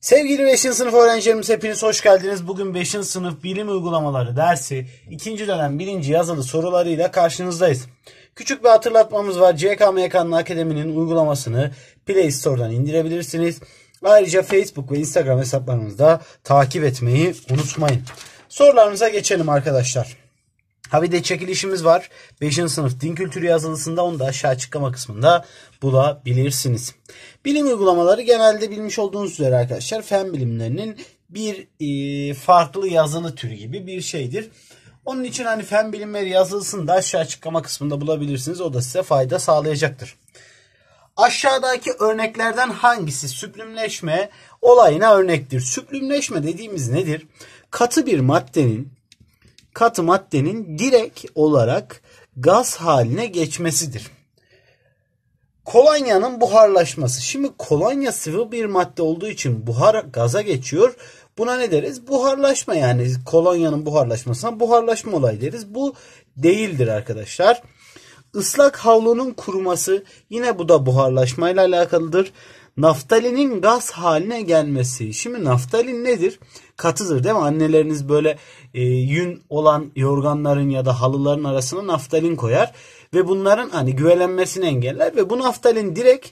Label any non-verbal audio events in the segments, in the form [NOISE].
Sevgili 5. sınıf öğrencilerimiz hepiniz hoş geldiniz. Bugün 5. sınıf bilim uygulamaları dersi 2. dönem 1. yazılı sorularıyla karşınızdayız. Küçük bir hatırlatmamız var. CKMK'nın akademinin uygulamasını Play Store'dan indirebilirsiniz. Ayrıca Facebook ve Instagram hesaplarımızda takip etmeyi unutmayın. Sorularımıza geçelim arkadaşlar. Ha bir de çekilişimiz var. 5. sınıf din kültürü yazılısında onu da aşağı açıklama kısmında bulabilirsiniz. Bilim uygulamaları genelde bilmiş olduğunuz üzere arkadaşlar fen bilimlerinin bir e, farklı yazılı türü gibi bir şeydir. Onun için hani fen bilimleri yazılısında aşağı açıklama kısmında bulabilirsiniz. O da size fayda sağlayacaktır. Aşağıdaki örneklerden hangisi süplümleşme olayına örnektir? Süplümleşme dediğimiz nedir? Katı bir maddenin katı maddenin direkt olarak gaz haline geçmesidir. Kolonyanın buharlaşması. Şimdi kolonya sıvı bir madde olduğu için buhar gaza geçiyor. Buna ne deriz? Buharlaşma yani kolonyanın buharlaşmasına buharlaşma olayı deriz. Bu değildir arkadaşlar. Islak havlunun kuruması yine bu da buharlaşmayla alakalıdır. Naftalinin gaz haline gelmesi. Şimdi naftalin nedir? Katıdır değil mi? Anneleriniz böyle e, yün olan yorganların ya da halıların arasına naftalin koyar ve bunların hani güvelenmesini engeller ve bu naftalin direkt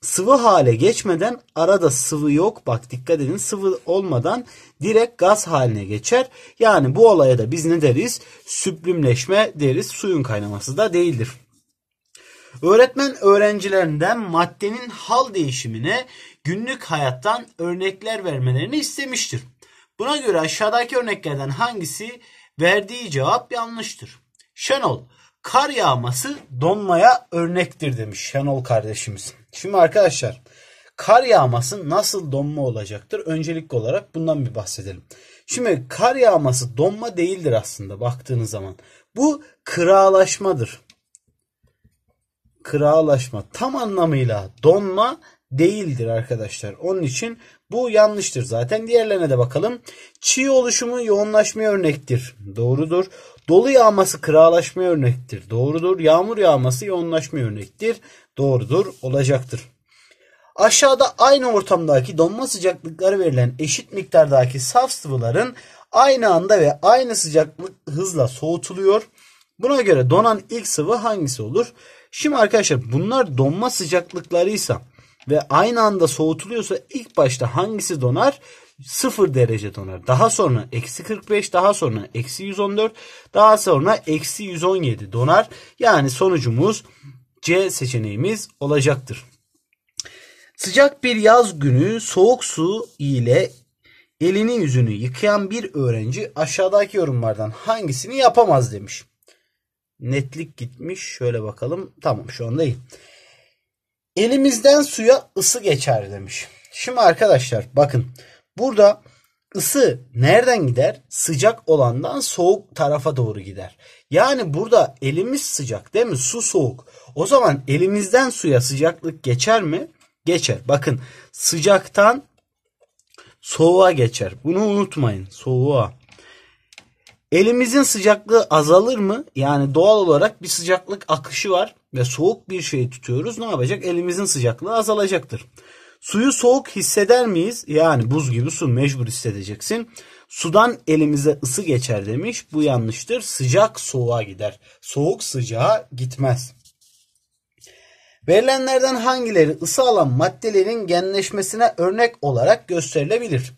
sıvı hale geçmeden arada sıvı yok bak dikkat edin sıvı olmadan direkt gaz haline geçer. Yani bu olaya da biz ne deriz? Süplümleşme deriz. Suyun kaynaması da değildir. Öğretmen öğrencilerinden maddenin hal değişimine günlük hayattan örnekler vermelerini istemiştir. Buna göre aşağıdaki örneklerden hangisi verdiği cevap yanlıştır? Şenol, kar yağması donmaya örnektir demiş Şenol kardeşimiz. Şimdi arkadaşlar kar yağması nasıl donma olacaktır? Öncelikli olarak bundan bir bahsedelim. Şimdi kar yağması donma değildir aslında baktığınız zaman. Bu kıralaşmadır kırağılaşma tam anlamıyla donma değildir arkadaşlar. Onun için bu yanlıştır zaten. Diğerlerine de bakalım. Çiğ oluşumu yoğunlaşmaya örnektir. Doğrudur. Dolu yağması kırağılaşmaya örnektir. Doğrudur. Yağmur yağması yoğunlaşmaya örnektir. Doğrudur. Olacaktır. Aşağıda aynı ortamdaki donma sıcaklıkları verilen eşit miktardaki saf sıvıların aynı anda ve aynı sıcaklık hızla soğutuluyor. Buna göre donan ilk sıvı hangisi olur? Şimdi arkadaşlar bunlar donma sıcaklıklarıysa ve aynı anda soğutuluyorsa ilk başta hangisi donar? 0 derece donar. Daha sonra eksi 45, daha sonra eksi 114, daha sonra eksi 117 donar. Yani sonucumuz C seçeneğimiz olacaktır. Sıcak bir yaz günü soğuk su ile elini yüzünü yıkayan bir öğrenci aşağıdaki yorumlardan hangisini yapamaz demiş. Netlik gitmiş. Şöyle bakalım. Tamam şu anda iyi. Elimizden suya ısı geçer demiş. Şimdi arkadaşlar bakın. Burada ısı nereden gider? Sıcak olandan soğuk tarafa doğru gider. Yani burada elimiz sıcak değil mi? Su soğuk. O zaman elimizden suya sıcaklık geçer mi? Geçer. Bakın sıcaktan soğuğa geçer. Bunu unutmayın. Soğuğa. Elimizin sıcaklığı azalır mı? Yani doğal olarak bir sıcaklık akışı var ve soğuk bir şey tutuyoruz. Ne yapacak? Elimizin sıcaklığı azalacaktır. Suyu soğuk hisseder miyiz? Yani buz gibi su mecbur hissedeceksin. Sudan elimize ısı geçer demiş. Bu yanlıştır. Sıcak soğuğa gider. Soğuk sıcağa gitmez. Verilenlerden hangileri ısı alan maddelerin genleşmesine örnek olarak gösterilebilir?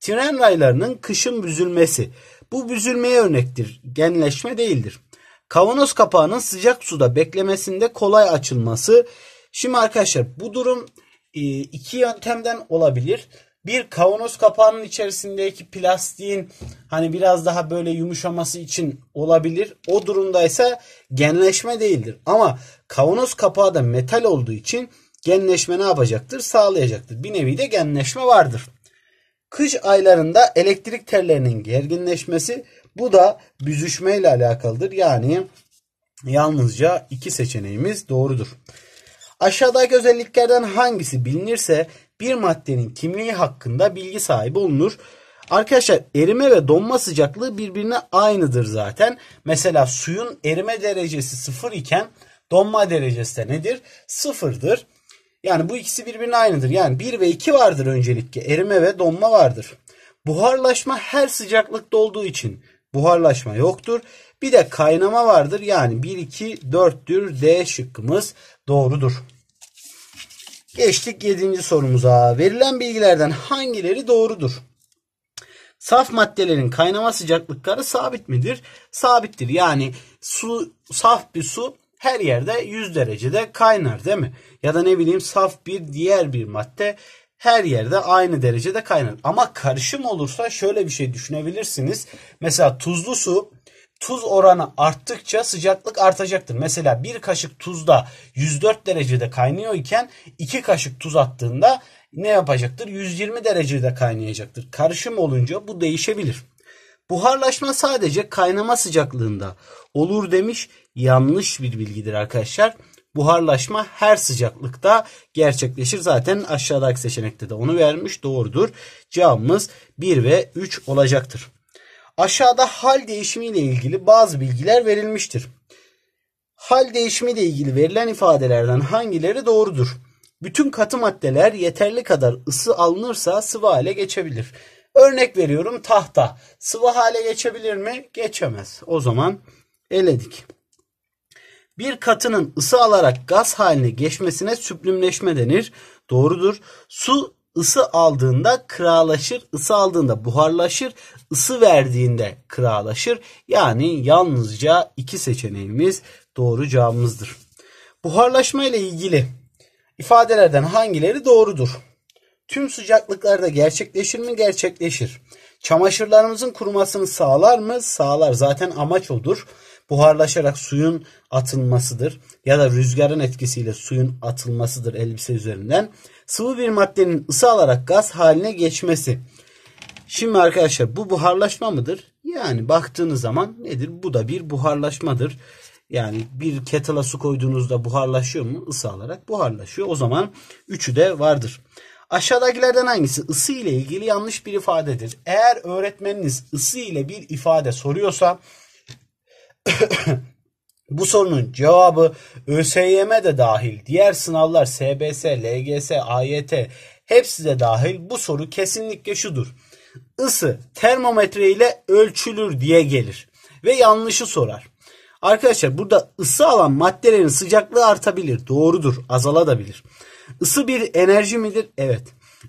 Tren raylarının kışın büzülmesi, bu büzülmeye örnektir. Genleşme değildir. Kavanoz kapağının sıcak suda beklemesinde kolay açılması. Şimdi arkadaşlar bu durum e, iki yöntemden olabilir. Bir kavanoz kapağının içerisindeki plastiğin hani biraz daha böyle yumuşaması için olabilir. O durumdaysa genleşme değildir. Ama kavanoz kapağı da metal olduğu için genleşme ne yapacaktır? Sağlayacaktır. Bir nevi de genleşme vardır. Kış aylarında elektrik tellerinin gerginleşmesi bu da büzüşme ile alakalıdır. Yani yalnızca iki seçeneğimiz doğrudur. Aşağıdaki özelliklerden hangisi bilinirse bir maddenin kimliği hakkında bilgi sahibi olunur. Arkadaşlar erime ve donma sıcaklığı birbirine aynıdır zaten. Mesela suyun erime derecesi sıfır iken donma derecesi de nedir? Sıfırdır. Yani bu ikisi birbirine aynıdır. Yani 1 ve 2 vardır öncelikle. Erime ve donma vardır. Buharlaşma her sıcaklıkta olduğu için buharlaşma yoktur. Bir de kaynama vardır. Yani 1, 2, 4'tür. D şıkkımız doğrudur. Geçtik 7. sorumuza. Verilen bilgilerden hangileri doğrudur? Saf maddelerin kaynama sıcaklıkları sabit midir? Sabittir. Yani su saf bir su her yerde 100 derecede kaynar değil mi? Ya da ne bileyim saf bir diğer bir madde her yerde aynı derecede kaynar. Ama karışım olursa şöyle bir şey düşünebilirsiniz. Mesela tuzlu su tuz oranı arttıkça sıcaklık artacaktır. Mesela bir kaşık tuzda 104 derecede kaynıyor iken iki kaşık tuz attığında ne yapacaktır? 120 derecede kaynayacaktır. Karışım olunca bu değişebilir. Buharlaşma sadece kaynama sıcaklığında olur demiş. Yanlış bir bilgidir arkadaşlar. Buharlaşma her sıcaklıkta gerçekleşir. Zaten aşağıdaki seçenekte de onu vermiş. Doğrudur. Cevabımız 1 ve 3 olacaktır. Aşağıda hal değişimi ile ilgili bazı bilgiler verilmiştir. Hal değişimi ile ilgili verilen ifadelerden hangileri doğrudur? Bütün katı maddeler yeterli kadar ısı alınırsa sıvı hale geçebilir. Örnek veriyorum tahta. Sıvı hale geçebilir mi? Geçemez. O zaman eledik. Bir katının ısı alarak gaz haline geçmesine süplümleşme denir. Doğrudur. Su ısı aldığında kıralaşır, ısı aldığında buharlaşır, ısı verdiğinde kıralaşır. Yani yalnızca iki seçeneğimiz doğru cevabımızdır. Buharlaşma ile ilgili ifadelerden hangileri doğrudur? tüm sıcaklıklarda gerçekleşir mi? Gerçekleşir. Çamaşırlarımızın kurumasını sağlar mı? Sağlar. Zaten amaç odur. Buharlaşarak suyun atılmasıdır ya da rüzgarın etkisiyle suyun atılmasıdır elbise üzerinden. Sıvı bir maddenin ısı alarak gaz haline geçmesi. Şimdi arkadaşlar bu buharlaşma mıdır? Yani baktığınız zaman nedir? Bu da bir buharlaşmadır. Yani bir kettle'a su koyduğunuzda buharlaşıyor mu? Isı alarak buharlaşıyor. O zaman üçü de vardır. Aşağıdakilerden hangisi ısı ile ilgili yanlış bir ifadedir? Eğer öğretmeniniz ısı ile bir ifade soruyorsa [COUGHS] bu sorunun cevabı ÖSYM de dahil, diğer sınavlar SBS, LGS, AYT hepsi de dahil bu soru kesinlikle şudur. Isı termometre ile ölçülür diye gelir ve yanlışı sorar. Arkadaşlar burada ısı alan maddelerin sıcaklığı artabilir. Doğrudur. Azalabilir. Isı bir enerji midir? Evet.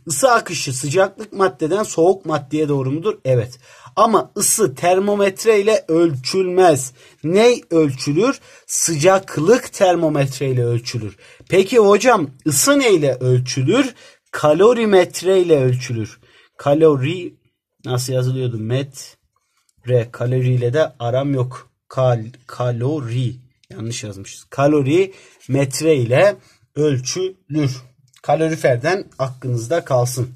Isı akışı sıcaklık maddeden soğuk maddeye doğru mudur? Evet. Ama ısı termometre ile ölçülmez. Ne ölçülür? Sıcaklık termometre ile ölçülür. Peki hocam ısı ne ile ölçülür? Kalorimetre ile ölçülür. Kalori nasıl yazılıyordu? Met re kalori ile de aram yok. Kal kalori yanlış yazmışız. Kalori metre ile ölçülür. Kaloriferden aklınızda kalsın.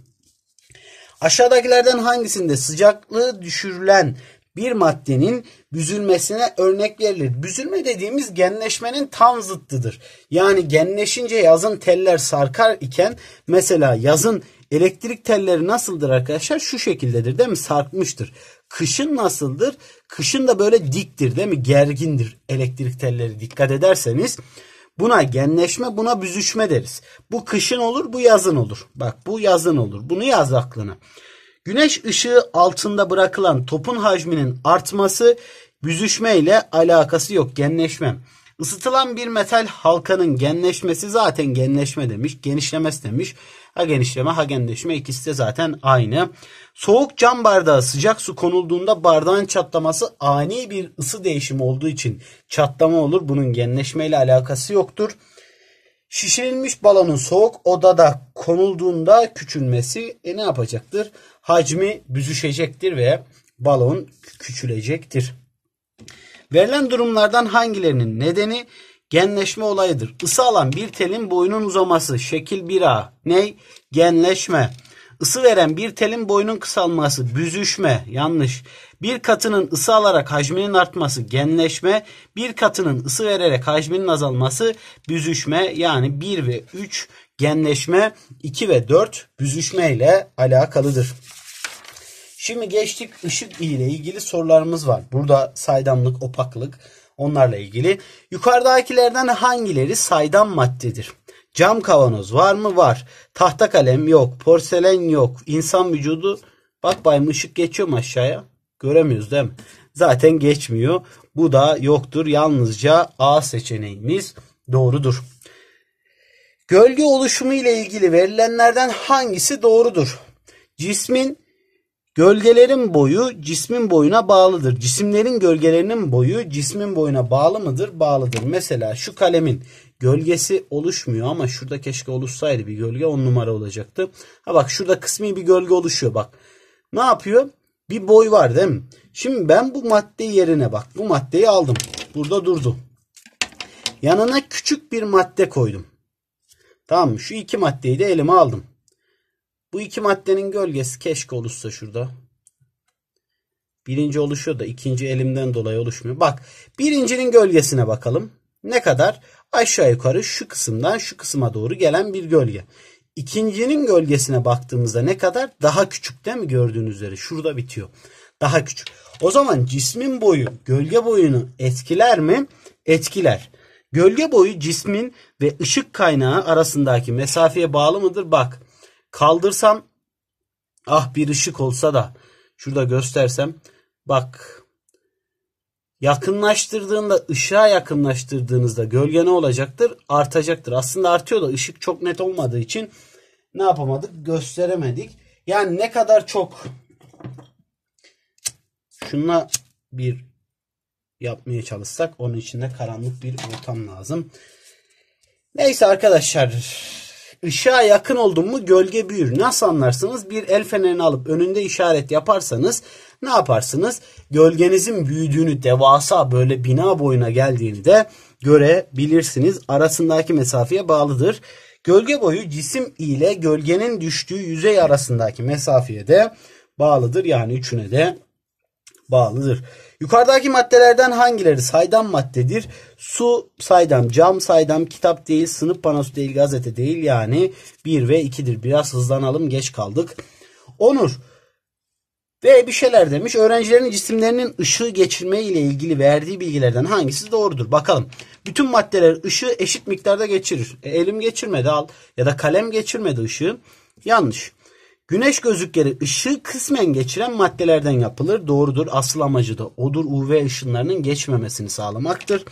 Aşağıdakilerden hangisinde sıcaklığı düşürülen bir maddenin büzülmesine örnek verilir. Büzülme dediğimiz genleşmenin tam zıttıdır. Yani genleşince yazın teller sarkar iken mesela yazın elektrik telleri nasıldır arkadaşlar? Şu şekildedir değil mi? Sarkmıştır. Kışın nasıldır? Kışın da böyle diktir değil mi? Gergindir elektrik telleri dikkat ederseniz. Buna genleşme, buna büzüşme deriz. Bu kışın olur, bu yazın olur. Bak bu yazın olur. Bunu yaz aklına. Güneş ışığı altında bırakılan topun hacminin artması büzüşme ile alakası yok. Genleşme. Isıtılan bir metal halkanın genleşmesi zaten genleşme demiş. genişlemez demiş. Ha genişleme ha genleşme ikisi de zaten aynı. Soğuk cam bardağı sıcak su konulduğunda bardağın çatlaması ani bir ısı değişimi olduğu için çatlama olur. Bunun genleşmeyle alakası yoktur. Şişirilmiş balonun soğuk odada konulduğunda küçülmesi e, ne yapacaktır? Hacmi büzüşecektir ve balon küçülecektir. Verilen durumlardan hangilerinin nedeni genleşme olayıdır? Isı alan bir telin boyunun uzaması. Şekil 1A. Ney? Genleşme. Isı veren bir telin boyunun kısalması, büzüşme, yanlış. Bir katının ısı alarak hacminin artması, genleşme. Bir katının ısı vererek hacminin azalması, büzüşme. Yani 1 ve 3 genleşme, 2 ve 4 büzüşme ile alakalıdır. Şimdi geçtik ışık ile ilgili sorularımız var. Burada saydamlık, opaklık onlarla ilgili. Yukarıdakilerden hangileri saydam maddedir? Cam kavanoz var mı? Var. Tahta kalem yok. Porselen yok. İnsan vücudu bak bayım ışık geçiyor mu aşağıya? Göremiyoruz değil mi? Zaten geçmiyor. Bu da yoktur. Yalnızca A seçeneğimiz doğrudur. Gölge oluşumu ile ilgili verilenlerden hangisi doğrudur? Cismin Gölgelerin boyu cismin boyuna bağlıdır. Cisimlerin gölgelerinin boyu cismin boyuna bağlı mıdır? Bağlıdır. Mesela şu kalemin gölgesi oluşmuyor ama şurada keşke oluşsaydı bir gölge on numara olacaktı. Ha bak şurada kısmi bir gölge oluşuyor bak. Ne yapıyor? Bir boy var değil mi? Şimdi ben bu madde yerine bak bu maddeyi aldım. Burada durdu. Yanına küçük bir madde koydum. Tamam mı? Şu iki maddeyi de elime aldım. Bu iki maddenin gölgesi keşke oluşsa şurada. Birinci oluşuyor da ikinci elimden dolayı oluşmuyor. Bak birincinin gölgesine bakalım. Ne kadar? Aşağı yukarı şu kısımdan şu kısma doğru gelen bir gölge. İkincinin gölgesine baktığımızda ne kadar? Daha küçük değil mi gördüğünüz üzere? Şurada bitiyor. Daha küçük. O zaman cismin boyu gölge boyunu etkiler mi? Etkiler. Gölge boyu cismin ve ışık kaynağı arasındaki mesafeye bağlı mıdır? Bak Kaldırsam ah bir ışık olsa da şurada göstersem bak yakınlaştırdığında ışığa yakınlaştırdığınızda gölge ne olacaktır? Artacaktır. Aslında artıyor da ışık çok net olmadığı için ne yapamadık? Gösteremedik. Yani ne kadar çok şuna bir yapmaya çalışsak onun için de karanlık bir ortam lazım. Neyse arkadaşlar Işığa yakın oldun mu gölge büyür. Nasıl anlarsınız? Bir el fenerini alıp önünde işaret yaparsanız ne yaparsınız? Gölgenizin büyüdüğünü, devasa böyle bina boyuna geldiğini de görebilirsiniz. Arasındaki mesafeye bağlıdır. Gölge boyu cisim ile gölgenin düştüğü yüzey arasındaki mesafeye de bağlıdır. Yani üçüne de bağlıdır. Yukarıdaki maddelerden hangileri saydam maddedir? Su saydam, cam saydam, kitap değil, sınıf panosu değil, gazete değil. Yani 1 ve 2'dir. Biraz hızlanalım geç kaldık. Onur ve bir şeyler demiş. Öğrencilerin cisimlerinin ışığı geçirme ile ilgili verdiği bilgilerden hangisi doğrudur? Bakalım. Bütün maddeler ışığı eşit miktarda geçirir. E, elim geçirmedi al ya da kalem geçirmedi ışığı. Yanlış. Güneş gözlükleri ışığı kısmen geçiren maddelerden yapılır. Doğrudur. Asıl amacı da odur. UV ışınlarının geçmemesini sağlamaktır.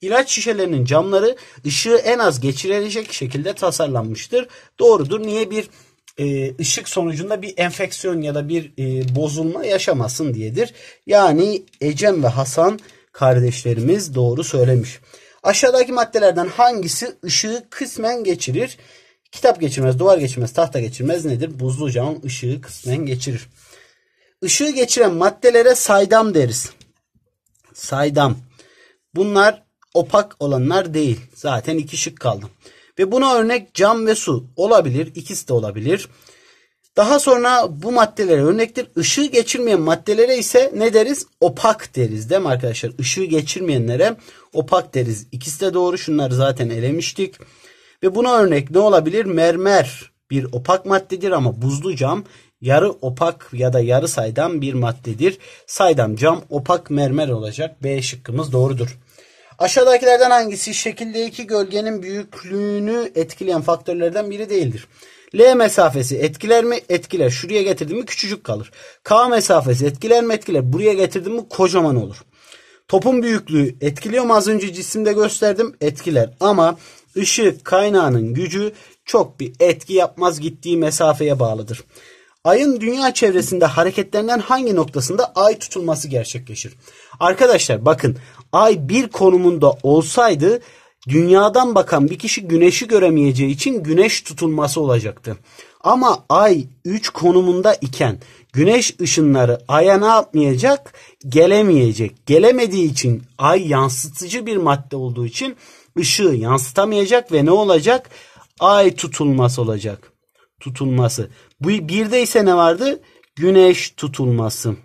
İlaç şişelerinin camları ışığı en az geçirecek şekilde tasarlanmıştır. Doğrudur. Niye bir e, ışık sonucunda bir enfeksiyon ya da bir e, bozulma yaşamasın diyedir. Yani Ecem ve Hasan kardeşlerimiz doğru söylemiş. Aşağıdaki maddelerden hangisi ışığı kısmen geçirir? Kitap geçirmez, duvar geçirmez, tahta geçirmez nedir? Buzlu camın ışığı kısmen geçirir. Işığı geçiren maddelere saydam deriz. Saydam. Bunlar opak olanlar değil. Zaten iki şık kaldı. Ve buna örnek cam ve su olabilir. İkisi de olabilir. Daha sonra bu maddelere örnektir. Işığı geçirmeyen maddelere ise ne deriz? Opak deriz değil mi arkadaşlar? Işığı geçirmeyenlere opak deriz. İkisi de doğru. Şunları zaten elemiştik. Ve buna örnek ne olabilir? Mermer bir opak maddedir ama buzlu cam yarı opak ya da yarı saydam bir maddedir. Saydam cam opak mermer olacak. B şıkkımız doğrudur. Aşağıdakilerden hangisi şekildeki gölgenin büyüklüğünü etkileyen faktörlerden biri değildir? L mesafesi etkiler mi? Etkiler. Şuraya getirdim mi küçücük kalır. K mesafesi etkiler mi? Etkiler. Buraya getirdim mi kocaman olur. Topun büyüklüğü etkiliyor mu? Az önce cisimde gösterdim. Etkiler. Ama Işık kaynağının gücü çok bir etki yapmaz gittiği mesafeye bağlıdır. Ayın dünya çevresinde hareketlerinden hangi noktasında ay tutulması gerçekleşir? Arkadaşlar bakın ay bir konumunda olsaydı dünyadan bakan bir kişi güneşi göremeyeceği için güneş tutulması olacaktı. Ama ay 3 konumunda iken güneş ışınları aya ne yapmayacak? Gelemeyecek. Gelemediği için ay yansıtıcı bir madde olduğu için ışığı yansıtamayacak ve ne olacak? Ay tutulması olacak. Tutulması. Bu bir de ise ne vardı? Güneş tutulması.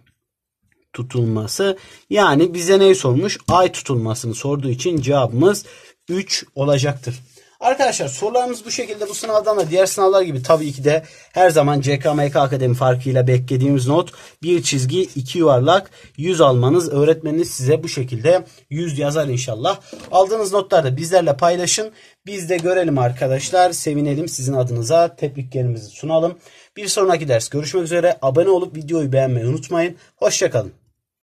Tutulması. Yani bize neyi sormuş? Ay tutulmasını sorduğu için cevabımız 3 olacaktır. Arkadaşlar sorularımız bu şekilde bu sınavdan da diğer sınavlar gibi tabii ki de her zaman CKMK Akademi farkıyla beklediğimiz not bir çizgi iki yuvarlak 100 almanız öğretmeniniz size bu şekilde 100 yazar inşallah. Aldığınız notları da bizlerle paylaşın. Biz de görelim arkadaşlar. Sevinelim sizin adınıza. Tebriklerimizi sunalım. Bir sonraki ders görüşmek üzere. Abone olup videoyu beğenmeyi unutmayın. Hoşçakalın.